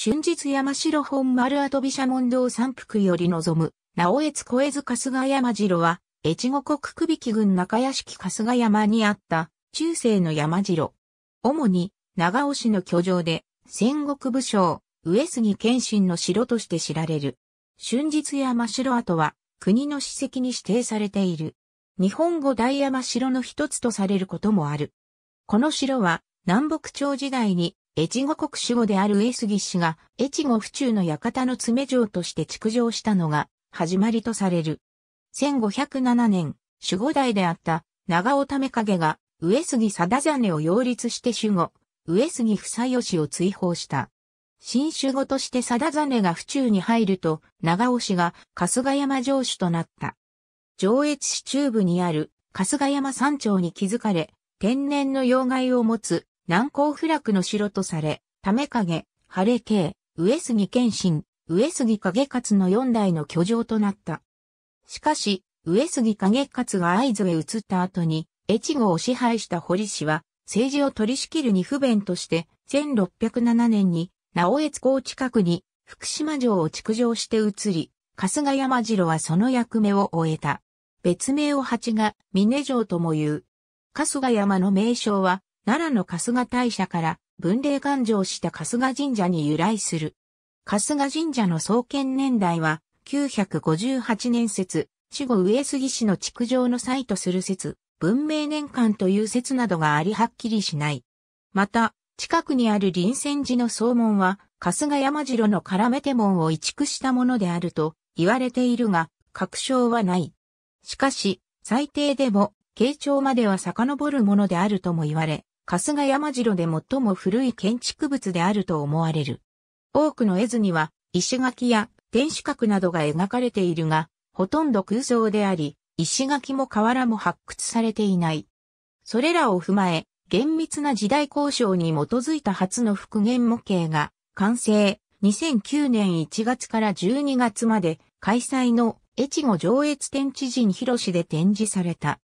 春日山城本丸跡毘沙門堂山腹より望む、直江津小江春日山城は、越後国久引郡中屋敷春日山にあった、中世の山城。主に、長尾市の居城で、戦国武将、上杉謙信の城として知られる。春日山城跡は、国の史跡に指定されている。日本語大山城の一つとされることもある。この城は、南北朝時代に越後国守護である上杉氏が、越後府中の館の詰城として築城したのが、始まりとされる。1507年、守護代であった長尾為影が、上杉貞真を擁立して守護、上杉房義を追放した。新守護として貞真が府中に入ると、長尾氏が春日山城主となった。上越市中部にある春日山山頂に築かれ、天然の要害を持つ南高不落の城とされ、ため影、晴れ慶、上杉謙信、上杉景勝の四代の居城となった。しかし、上杉景勝が合図へ移った後に、越後を支配した堀氏は、政治を取り仕切るに不便として、1607年に、直江津港近くに、福島城を築城して移り、春日山城はその役目を終えた。別名を八が、峰城とも言う。春日山の名称は、奈良の春日大社から文霊勘定した春日神社に由来する。春日神社の創建年代は958年説、死後上杉氏の築城の際とする説、文明年間という説などがありはっきりしない。また、近くにある臨泉寺の総門は、春日山城の絡めて門を移築したものであると言われているが、確証はない。しかし、最低でも、慶長までは遡るものであるとも言われ、春日山城で最も古い建築物であると思われる。多くの絵図には、石垣や天守閣などが描かれているが、ほとんど空想であり、石垣も瓦も発掘されていない。それらを踏まえ、厳密な時代交渉に基づいた初の復元模型が完成。2009年1月から12月まで開催の越後上越展知人広しで展示された。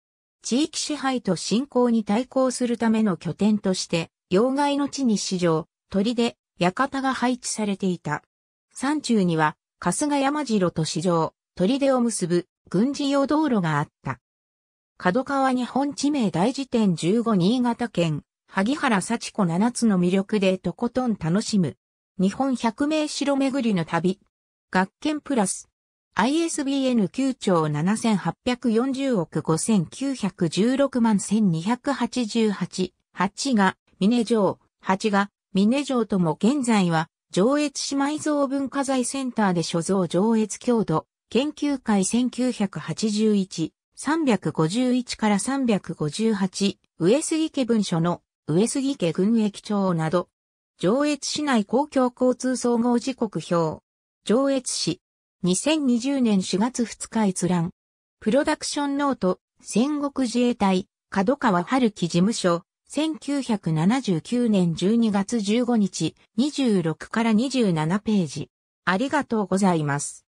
地域支配と侵攻に対抗するための拠点として、要害の地に市場、鳥出、館が配置されていた。山中には、春日山城と市場、鳥出を結ぶ軍事用道路があった。角川日本地名大辞典15新潟県、萩原幸子7つの魅力でとことん楽しむ。日本百名城巡りの旅。学研プラス。ISBN 9兆7840億5916万1288、8が、峰城、8が、峰城とも現在は、上越市埋蔵文化財センターで所蔵上越郷土、研究会1981、351から358、上杉家文書の、上杉家軍役町など、上越市内公共交通総合時刻表、上越市、2020年4月2日閲覧。プロダクションノート、戦国自衛隊、角川春樹事務所、1979年12月15日、26から27ページ。ありがとうございます。